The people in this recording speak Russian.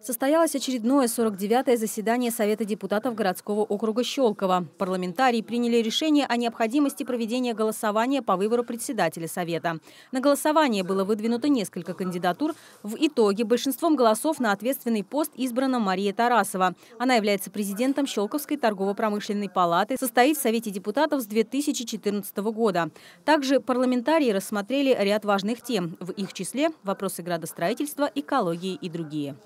Состоялось очередное 49-е заседание Совета депутатов городского округа Щелково. Парламентарии приняли решение о необходимости проведения голосования по выбору председателя Совета. На голосование было выдвинуто несколько кандидатур. В итоге большинством голосов на ответственный пост избрана Мария Тарасова. Она является президентом Щелковской торгово-промышленной палаты, состоит в Совете депутатов с 2014 года. Также парламентарии рассмотрели ряд важных тем, в их числе вопросы градостроительства, экологии и другие.